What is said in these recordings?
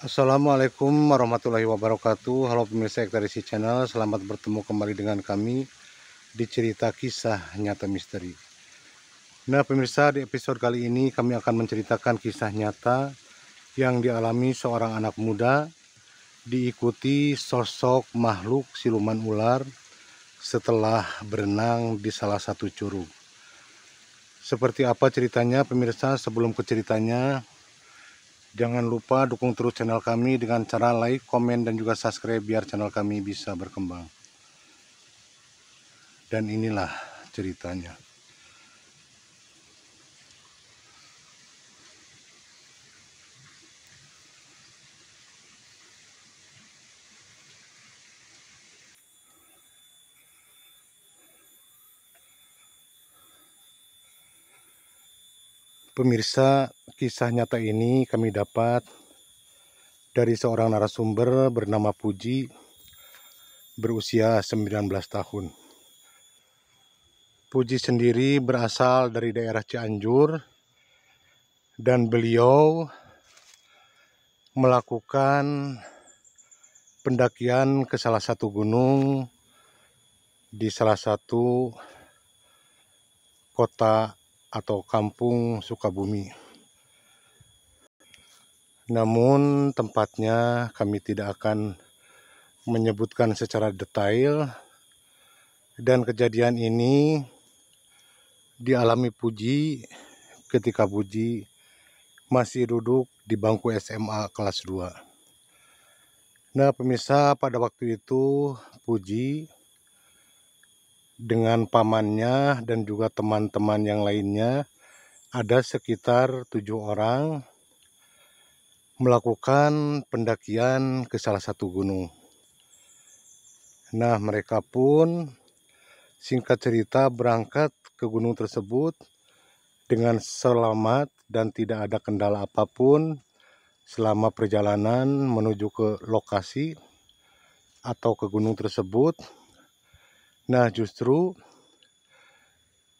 Assalamualaikum warahmatullahi wabarakatuh Halo pemirsa Ektarisi Channel Selamat bertemu kembali dengan kami Di cerita kisah nyata misteri Nah pemirsa di episode kali ini Kami akan menceritakan kisah nyata Yang dialami seorang anak muda Diikuti sosok makhluk siluman ular Setelah berenang di salah satu curug Seperti apa ceritanya pemirsa sebelum ke ceritanya Jangan lupa dukung terus channel kami dengan cara like, komen, dan juga subscribe biar channel kami bisa berkembang. Dan inilah ceritanya. Pemirsa, kisah nyata ini kami dapat dari seorang narasumber bernama Puji berusia 19 tahun. Puji sendiri berasal dari daerah Cianjur dan beliau melakukan pendakian ke salah satu gunung di salah satu kota atau kampung Sukabumi. Namun tempatnya kami tidak akan menyebutkan secara detail dan kejadian ini dialami Puji ketika Puji masih duduk di bangku SMA kelas 2. Nah pemirsa pada waktu itu Puji dengan pamannya dan juga teman-teman yang lainnya ada sekitar tujuh orang melakukan pendakian ke salah satu gunung. Nah, mereka pun singkat cerita berangkat ke gunung tersebut dengan selamat dan tidak ada kendala apapun selama perjalanan menuju ke lokasi atau ke gunung tersebut. Nah, justru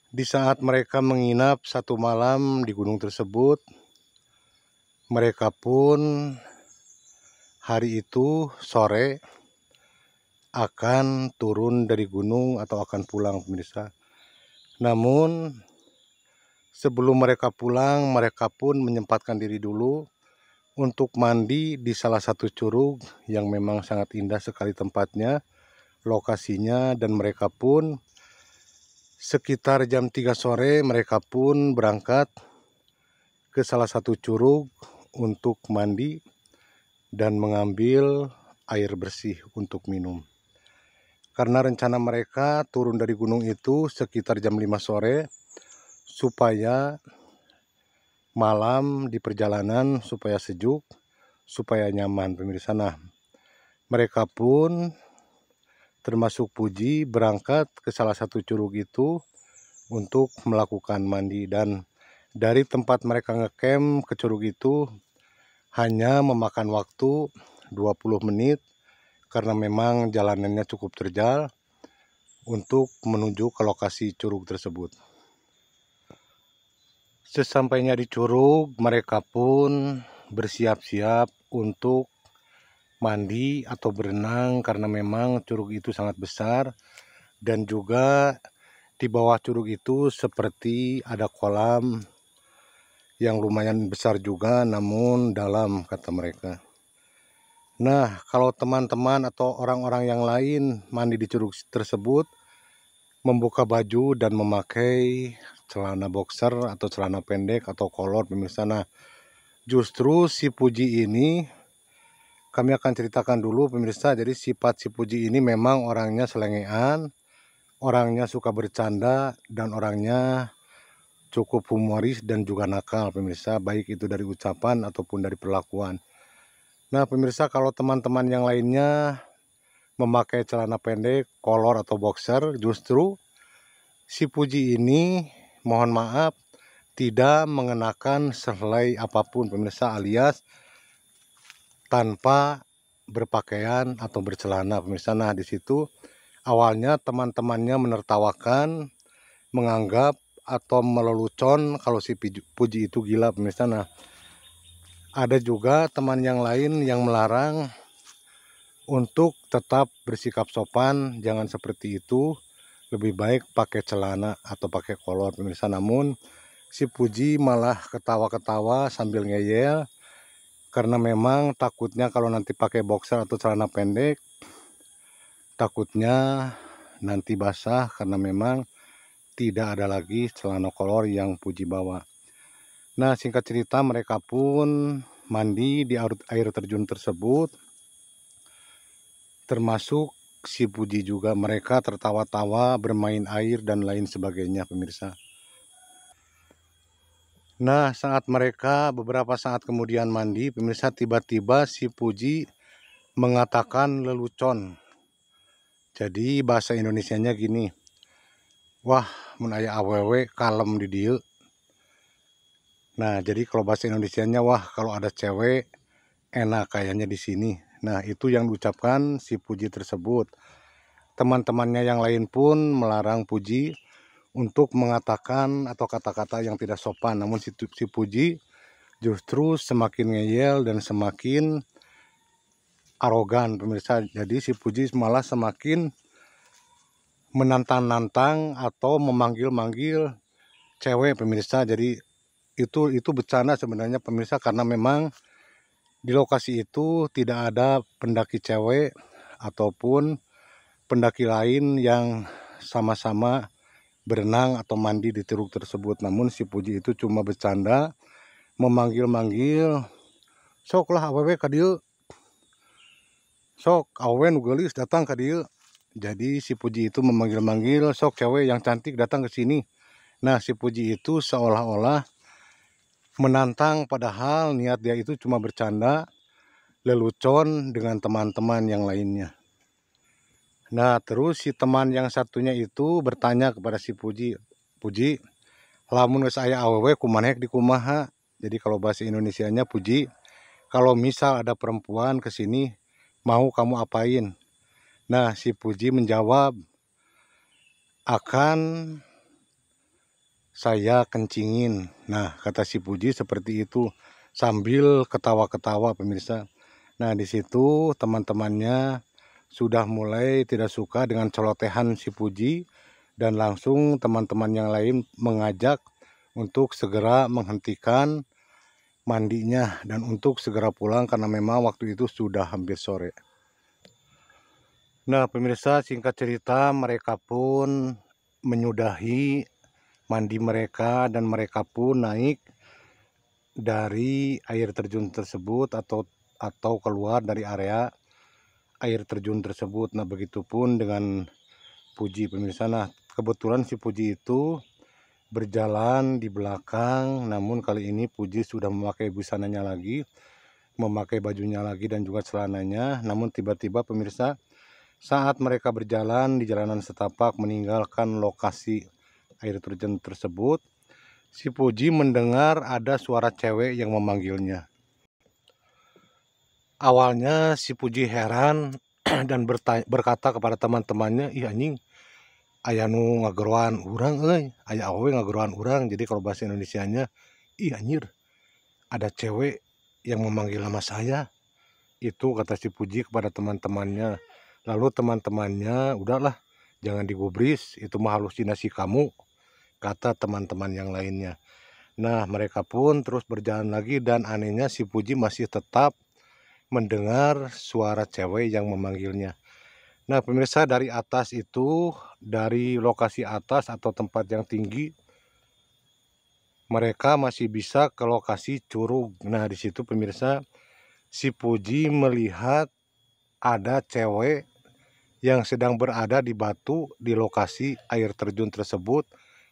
di saat mereka menginap satu malam di gunung tersebut, mereka pun hari itu sore akan turun dari gunung atau akan pulang pemirsa. Namun sebelum mereka pulang, mereka pun menyempatkan diri dulu untuk mandi di salah satu curug yang memang sangat indah sekali tempatnya, lokasinya dan mereka pun sekitar jam 3 sore mereka pun berangkat ke salah satu curug untuk mandi dan mengambil air bersih untuk minum. Karena rencana mereka turun dari gunung itu sekitar jam 5 sore supaya malam di perjalanan supaya sejuk, supaya nyaman pemirsa. Nah, mereka pun termasuk Puji berangkat ke salah satu curug itu untuk melakukan mandi dan dari tempat mereka ngecamp ke curug itu hanya memakan waktu 20 menit karena memang jalanannya cukup terjal untuk menuju ke lokasi curug tersebut. Sesampainya di curug, mereka pun bersiap-siap untuk mandi atau berenang karena memang curug itu sangat besar dan juga di bawah curug itu seperti ada kolam yang lumayan besar juga namun dalam kata mereka nah kalau teman-teman atau orang-orang yang lain mandi di curug tersebut membuka baju dan memakai celana boxer atau celana pendek atau kolor pemirsa nah justru si Puji ini kami akan ceritakan dulu pemirsa jadi sifat si Puji ini memang orangnya selengean orangnya suka bercanda dan orangnya cukup humoris dan juga nakal pemirsa baik itu dari ucapan ataupun dari perlakuan nah pemirsa kalau teman-teman yang lainnya memakai celana pendek kolor atau boxer justru si Puji ini mohon maaf tidak mengenakan selai apapun pemirsa alias tanpa berpakaian atau bercelana pemirsa nah disitu awalnya teman-temannya menertawakan menganggap atau melelucon kalau si Puji itu gila pemirsa nah ada juga teman yang lain yang melarang untuk tetap bersikap sopan jangan seperti itu lebih baik pakai celana atau pakai kolor pemirsa namun si Puji malah ketawa-ketawa sambil ngeyel karena memang takutnya kalau nanti pakai boxer atau celana pendek takutnya nanti basah karena memang tidak ada lagi celana kolor yang Puji bawa. Nah singkat cerita mereka pun mandi di air terjun tersebut termasuk si Puji juga mereka tertawa-tawa bermain air dan lain sebagainya pemirsa. Nah saat mereka beberapa saat kemudian mandi pemirsa tiba-tiba si Puji mengatakan lelucon. Jadi bahasa Indonesianya gini. Wah, menaya awewe kalem di dia. Nah, jadi kalau bahasa Indonesianya wah kalau ada cewek enak kayaknya di sini. Nah, itu yang diucapkan si Puji tersebut. Teman-temannya yang lain pun melarang Puji untuk mengatakan atau kata-kata yang tidak sopan. Namun si, si Puji justru semakin ngeyel dan semakin arogan pemirsa. Jadi si Puji malah semakin menantang-nantang atau memanggil-manggil cewek pemirsa. Jadi itu itu bencana sebenarnya pemirsa karena memang di lokasi itu tidak ada pendaki cewek ataupun pendaki lain yang sama-sama berenang atau mandi di teruk tersebut. Namun si Puji itu cuma bercanda, memanggil-manggil, sok lah awewe ke dia, sok awen nugelis datang ke dia. Jadi si Puji itu memanggil-manggil sok cewek yang cantik datang ke sini. Nah si Puji itu seolah-olah menantang padahal niat dia itu cuma bercanda lelucon dengan teman-teman yang lainnya. Nah terus si teman yang satunya itu bertanya kepada si Puji, Puji, lamun saya aya awewe kumanehek di kumaha. Jadi kalau bahasa Indonesianya Puji, kalau misal ada perempuan ke sini mau kamu apain? Nah, si Puji menjawab, akan saya kencingin. Nah, kata si Puji seperti itu sambil ketawa-ketawa pemirsa. Nah, di situ teman-temannya sudah mulai tidak suka dengan celotehan si Puji dan langsung teman-teman yang lain mengajak untuk segera menghentikan mandinya dan untuk segera pulang karena memang waktu itu sudah hampir sore. Nah, pemirsa, singkat cerita, mereka pun menyudahi mandi mereka dan mereka pun naik dari air terjun tersebut atau atau keluar dari area air terjun tersebut. Nah, begitu pun dengan Puji pemirsa. Nah, kebetulan si Puji itu berjalan di belakang, namun kali ini Puji sudah memakai busananya lagi, memakai bajunya lagi dan juga celananya. Namun tiba-tiba pemirsa saat mereka berjalan di jalanan setapak meninggalkan lokasi air terjun tersebut, si Puji mendengar ada suara cewek yang memanggilnya. Awalnya si Puji heran dan berkata kepada teman-temannya, iya anjing, aya nu ngageroan urang euy, aya awewe ngageroan urang." Jadi kalau bahasa Indonesia-nya, iya anjir, ada cewek yang memanggil nama saya." Itu kata si Puji kepada teman-temannya lalu teman-temannya udahlah jangan digubris itu mah halusinasi kamu kata teman-teman yang lainnya nah mereka pun terus berjalan lagi dan anehnya si Puji masih tetap mendengar suara cewek yang memanggilnya nah pemirsa dari atas itu dari lokasi atas atau tempat yang tinggi mereka masih bisa ke lokasi curug. Nah, di situ pemirsa si Puji melihat ada cewek yang sedang berada di batu di lokasi air terjun tersebut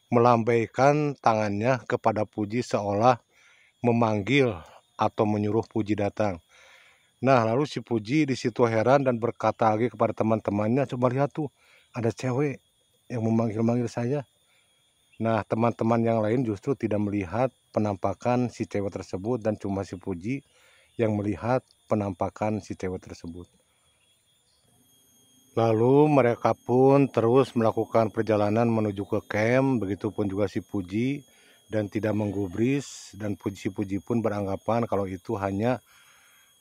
melambaikan tangannya kepada Puji seolah memanggil atau menyuruh Puji datang. Nah lalu si Puji di situ heran dan berkata lagi kepada teman-temannya, coba lihat tuh ada cewek yang memanggil-manggil saya. Nah teman-teman yang lain justru tidak melihat penampakan si cewek tersebut dan cuma si Puji yang melihat penampakan si cewek tersebut. Lalu mereka pun terus melakukan perjalanan menuju ke camp, begitupun juga si Puji dan tidak menggubris dan Puji Puji pun beranggapan kalau itu hanya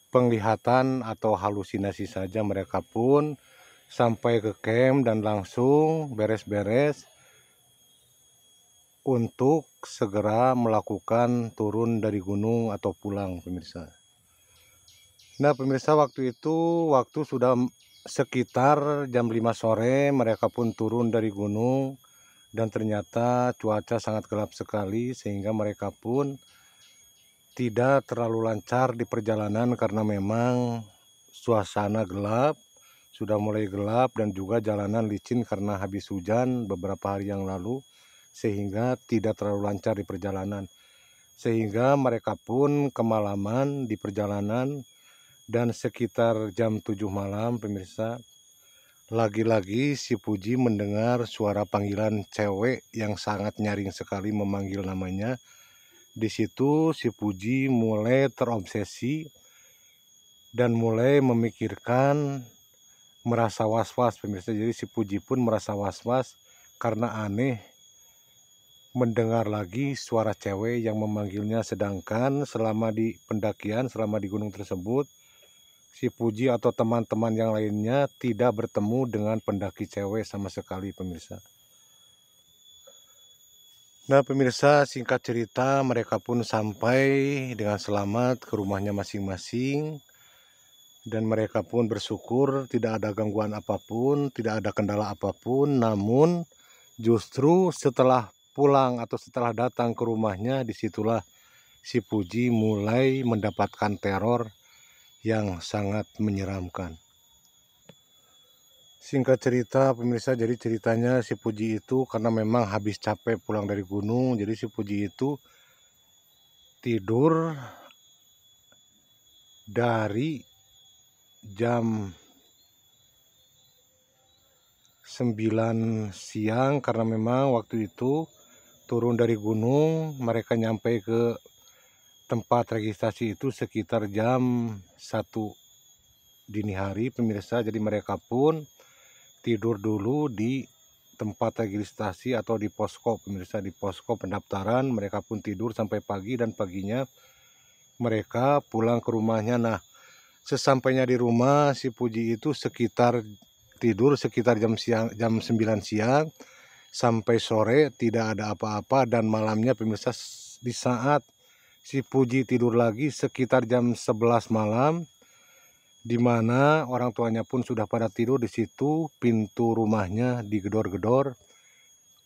penglihatan atau halusinasi saja mereka pun sampai ke camp dan langsung beres-beres untuk segera melakukan turun dari gunung atau pulang pemirsa. Nah pemirsa waktu itu waktu sudah sekitar jam 5 sore mereka pun turun dari gunung dan ternyata cuaca sangat gelap sekali sehingga mereka pun tidak terlalu lancar di perjalanan karena memang suasana gelap sudah mulai gelap dan juga jalanan licin karena habis hujan beberapa hari yang lalu sehingga tidak terlalu lancar di perjalanan sehingga mereka pun kemalaman di perjalanan dan sekitar jam 7 malam pemirsa lagi-lagi si Puji mendengar suara panggilan cewek yang sangat nyaring sekali memanggil namanya. Di situ si Puji mulai terobsesi dan mulai memikirkan merasa was-was pemirsa. Jadi si Puji pun merasa was-was karena aneh mendengar lagi suara cewek yang memanggilnya sedangkan selama di pendakian, selama di gunung tersebut si Puji atau teman-teman yang lainnya tidak bertemu dengan pendaki cewek sama sekali pemirsa. Nah pemirsa singkat cerita mereka pun sampai dengan selamat ke rumahnya masing-masing dan mereka pun bersyukur tidak ada gangguan apapun, tidak ada kendala apapun namun justru setelah pulang atau setelah datang ke rumahnya disitulah si Puji mulai mendapatkan teror yang sangat menyeramkan. Singkat cerita, pemirsa, jadi ceritanya si Puji itu karena memang habis capek pulang dari gunung, jadi si Puji itu tidur dari jam 9 siang karena memang waktu itu turun dari gunung mereka nyampe ke tempat registrasi itu sekitar jam satu dini hari pemirsa jadi mereka pun tidur dulu di tempat registrasi atau di posko pemirsa di posko pendaftaran mereka pun tidur sampai pagi dan paginya mereka pulang ke rumahnya nah sesampainya di rumah si Puji itu sekitar tidur sekitar jam siang jam 9 siang sampai sore tidak ada apa-apa dan malamnya pemirsa di saat si Puji tidur lagi sekitar jam 11 malam di mana orang tuanya pun sudah pada tidur di situ pintu rumahnya digedor-gedor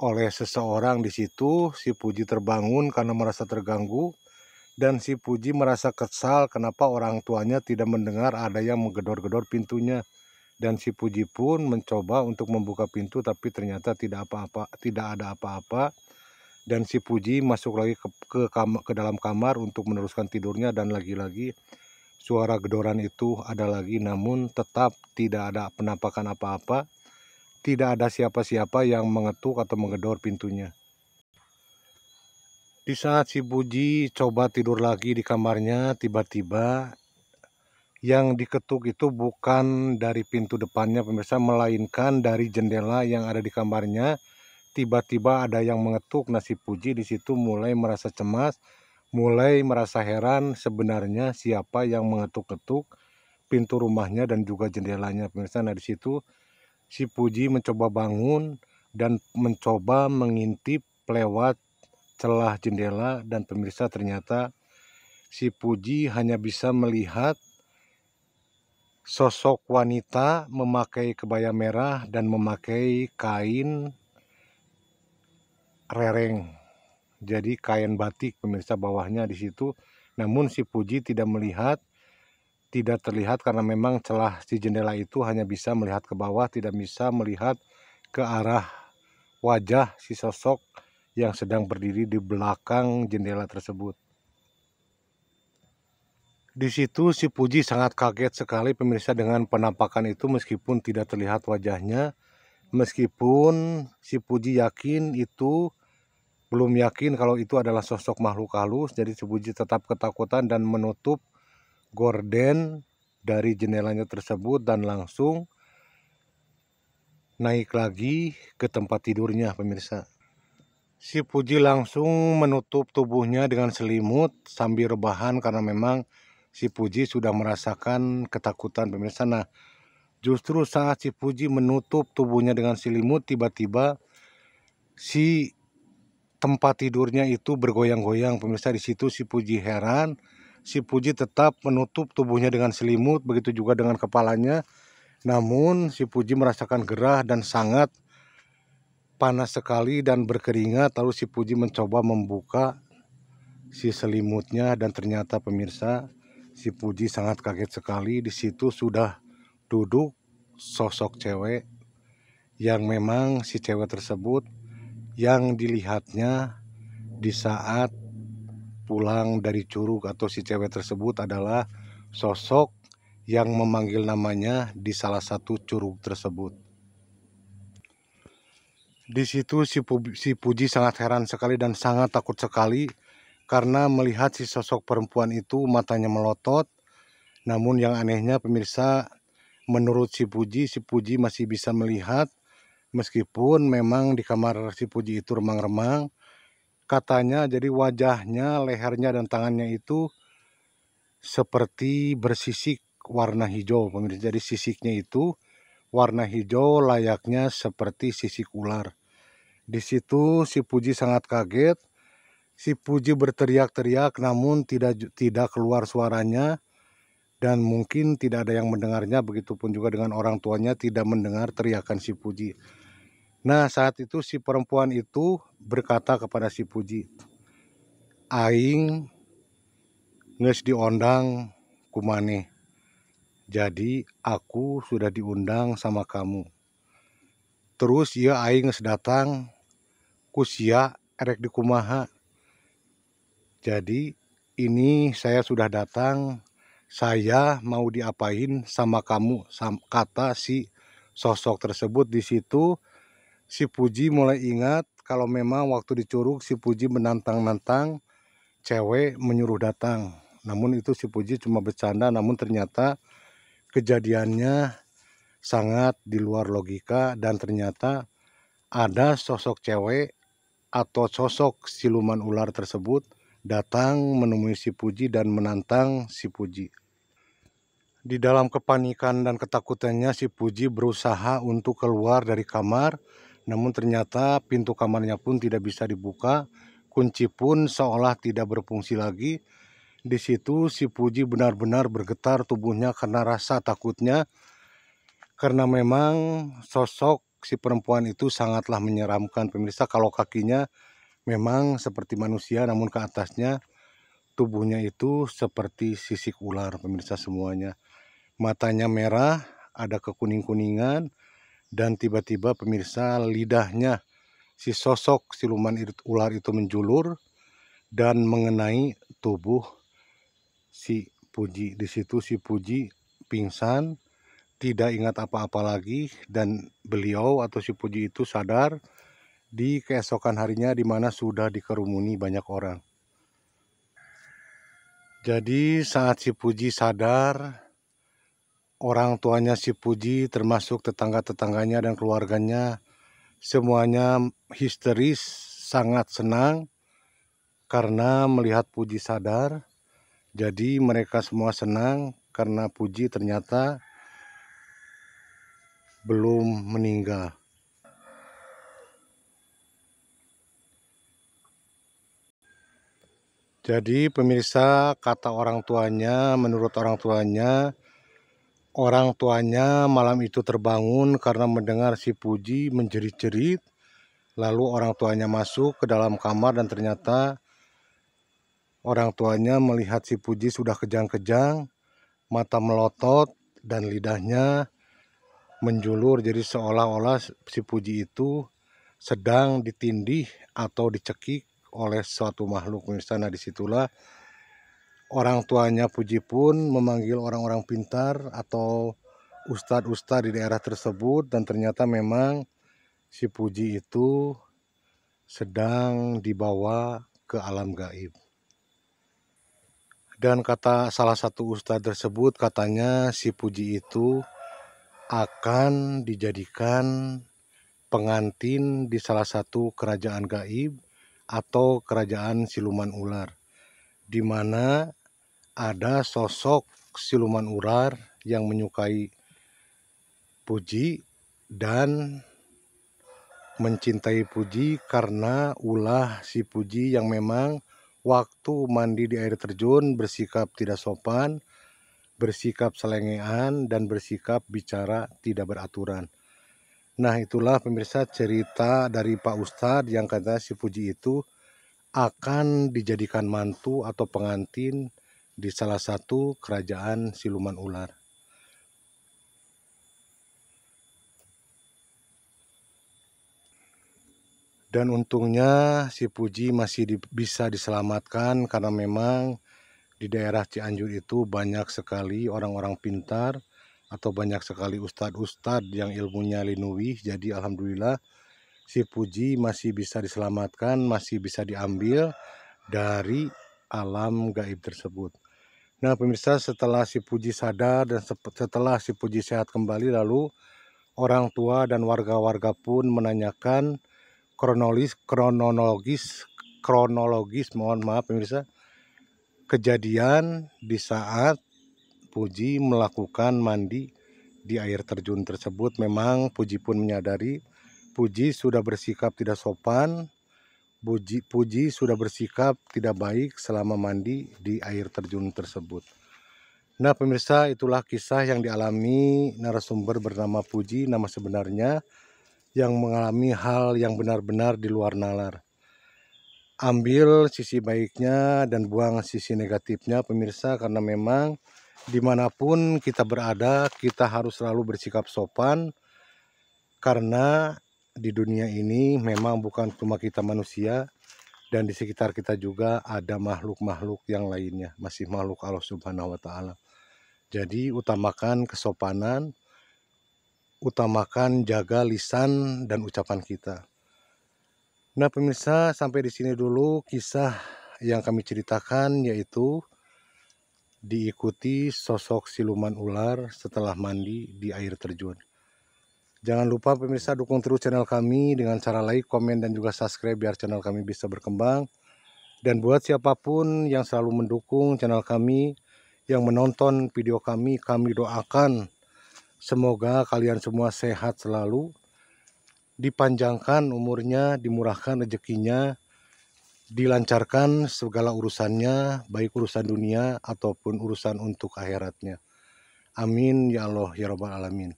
oleh seseorang di situ si Puji terbangun karena merasa terganggu dan si Puji merasa kesal kenapa orang tuanya tidak mendengar ada yang menggedor-gedor pintunya dan si Puji pun mencoba untuk membuka pintu tapi ternyata tidak apa-apa tidak ada apa-apa dan si Puji masuk lagi ke ke, kam, ke dalam kamar untuk meneruskan tidurnya dan lagi-lagi suara gedoran itu ada lagi namun tetap tidak ada penampakan apa-apa tidak ada siapa-siapa yang mengetuk atau menggedor pintunya di saat si Puji coba tidur lagi di kamarnya tiba-tiba yang diketuk itu bukan dari pintu depannya pemirsa melainkan dari jendela yang ada di kamarnya tiba-tiba ada yang mengetuk. nasi Puji di situ mulai merasa cemas, mulai merasa heran sebenarnya siapa yang mengetuk-ketuk pintu rumahnya dan juga jendelanya. Pemirsa, nah di situ si Puji mencoba bangun dan mencoba mengintip lewat celah jendela dan pemirsa ternyata si Puji hanya bisa melihat sosok wanita memakai kebaya merah dan memakai kain rereng. Jadi kain batik pemirsa bawahnya di situ. Namun si Puji tidak melihat, tidak terlihat karena memang celah si jendela itu hanya bisa melihat ke bawah, tidak bisa melihat ke arah wajah si sosok yang sedang berdiri di belakang jendela tersebut. Di situ si Puji sangat kaget sekali pemirsa dengan penampakan itu meskipun tidak terlihat wajahnya. Meskipun si Puji yakin itu belum yakin kalau itu adalah sosok makhluk halus, jadi Subuji tetap ketakutan dan menutup gorden dari jendelanya tersebut dan langsung naik lagi ke tempat tidurnya pemirsa. Si Puji langsung menutup tubuhnya dengan selimut sambil rebahan karena memang si Puji sudah merasakan ketakutan pemirsa. Nah, justru saat si Puji menutup tubuhnya dengan selimut tiba-tiba si tempat tidurnya itu bergoyang-goyang pemirsa di situ si Puji heran si Puji tetap menutup tubuhnya dengan selimut begitu juga dengan kepalanya namun si Puji merasakan gerah dan sangat panas sekali dan berkeringat lalu si Puji mencoba membuka si selimutnya dan ternyata pemirsa si Puji sangat kaget sekali di situ sudah duduk sosok cewek yang memang si cewek tersebut yang dilihatnya di saat pulang dari curug atau si cewek tersebut adalah sosok yang memanggil namanya di salah satu curug tersebut. Di situ si, Puji, si Puji sangat heran sekali dan sangat takut sekali karena melihat si sosok perempuan itu matanya melotot. Namun yang anehnya pemirsa menurut si Puji, si Puji masih bisa melihat meskipun memang di kamar si Puji itu remang-remang katanya jadi wajahnya lehernya dan tangannya itu seperti bersisik warna hijau pemirsa jadi sisiknya itu warna hijau layaknya seperti sisik ular di situ si Puji sangat kaget si Puji berteriak-teriak namun tidak tidak keluar suaranya dan mungkin tidak ada yang mendengarnya begitupun juga dengan orang tuanya tidak mendengar teriakan si Puji Nah saat itu si perempuan itu berkata kepada si Puji, Aing nges diundang kumane. Jadi aku sudah diundang sama kamu. Terus ia aing nges datang kusia erek di kumaha. Jadi ini saya sudah datang, saya mau diapain sama kamu, kata si sosok tersebut di situ si Puji mulai ingat kalau memang waktu di si Puji menantang-nantang cewek menyuruh datang. Namun itu si Puji cuma bercanda namun ternyata kejadiannya sangat di luar logika dan ternyata ada sosok cewek atau sosok siluman ular tersebut datang menemui si Puji dan menantang si Puji. Di dalam kepanikan dan ketakutannya si Puji berusaha untuk keluar dari kamar namun ternyata pintu kamarnya pun tidak bisa dibuka, kunci pun seolah tidak berfungsi lagi. Di situ si Puji benar-benar bergetar tubuhnya karena rasa takutnya. Karena memang sosok si perempuan itu sangatlah menyeramkan pemirsa kalau kakinya memang seperti manusia namun ke atasnya tubuhnya itu seperti sisik ular pemirsa semuanya. Matanya merah, ada kekuning-kuningan, dan tiba-tiba pemirsa lidahnya si sosok siluman ular itu menjulur dan mengenai tubuh si Puji. Di situ si Puji pingsan, tidak ingat apa-apa lagi dan beliau atau si Puji itu sadar di keesokan harinya di mana sudah dikerumuni banyak orang. Jadi saat si Puji sadar, orang tuanya si Puji termasuk tetangga-tetangganya dan keluarganya semuanya histeris sangat senang karena melihat Puji sadar jadi mereka semua senang karena Puji ternyata belum meninggal Jadi pemirsa kata orang tuanya menurut orang tuanya Orang tuanya malam itu terbangun karena mendengar si Puji menjerit-jerit. Lalu orang tuanya masuk ke dalam kamar dan ternyata orang tuanya melihat si Puji sudah kejang-kejang, mata melotot dan lidahnya menjulur jadi seolah-olah si Puji itu sedang ditindih atau dicekik oleh suatu makhluk. Misalnya disitulah orang tuanya puji pun memanggil orang-orang pintar atau ustadz-ustadz di daerah tersebut dan ternyata memang si Puji itu sedang dibawa ke alam gaib. Dan kata salah satu ustadz tersebut katanya si Puji itu akan dijadikan pengantin di salah satu kerajaan gaib atau kerajaan siluman ular di mana ada sosok siluman ular yang menyukai Puji dan mencintai Puji karena ulah si Puji yang memang waktu mandi di air terjun bersikap tidak sopan, bersikap selengean, dan bersikap bicara tidak beraturan. Nah itulah pemirsa cerita dari Pak Ustadz yang kata si Puji itu akan dijadikan mantu atau pengantin di salah satu kerajaan siluman ular. Dan untungnya si Puji masih di, bisa diselamatkan karena memang di daerah Cianjur itu banyak sekali orang-orang pintar atau banyak sekali ustad-ustad yang ilmunya linuwi. Jadi alhamdulillah si Puji masih bisa diselamatkan, masih bisa diambil dari alam gaib tersebut. Nah pemirsa setelah si Puji sadar dan setelah si Puji sehat kembali lalu orang tua dan warga-warga pun menanyakan kronologis kronologis kronologis mohon maaf pemirsa kejadian di saat Puji melakukan mandi di air terjun tersebut memang Puji pun menyadari Puji sudah bersikap tidak sopan Puji, Puji sudah bersikap tidak baik selama mandi di air terjun tersebut. Nah pemirsa itulah kisah yang dialami narasumber bernama Puji nama sebenarnya yang mengalami hal yang benar-benar di luar nalar. Ambil sisi baiknya dan buang sisi negatifnya pemirsa karena memang dimanapun kita berada kita harus selalu bersikap sopan karena di dunia ini memang bukan cuma kita manusia dan di sekitar kita juga ada makhluk-makhluk yang lainnya, masih makhluk Allah Subhanahu wa taala. Jadi utamakan kesopanan, utamakan jaga lisan dan ucapan kita. Nah, pemirsa, sampai di sini dulu kisah yang kami ceritakan yaitu diikuti sosok siluman ular setelah mandi di air terjun. Jangan lupa pemirsa dukung terus channel kami dengan cara like, komen, dan juga subscribe biar channel kami bisa berkembang. Dan buat siapapun yang selalu mendukung channel kami, yang menonton video kami, kami doakan semoga kalian semua sehat selalu, dipanjangkan umurnya, dimurahkan rezekinya, dilancarkan segala urusannya, baik urusan dunia ataupun urusan untuk akhiratnya. Amin ya Allah ya Rabbal Alamin.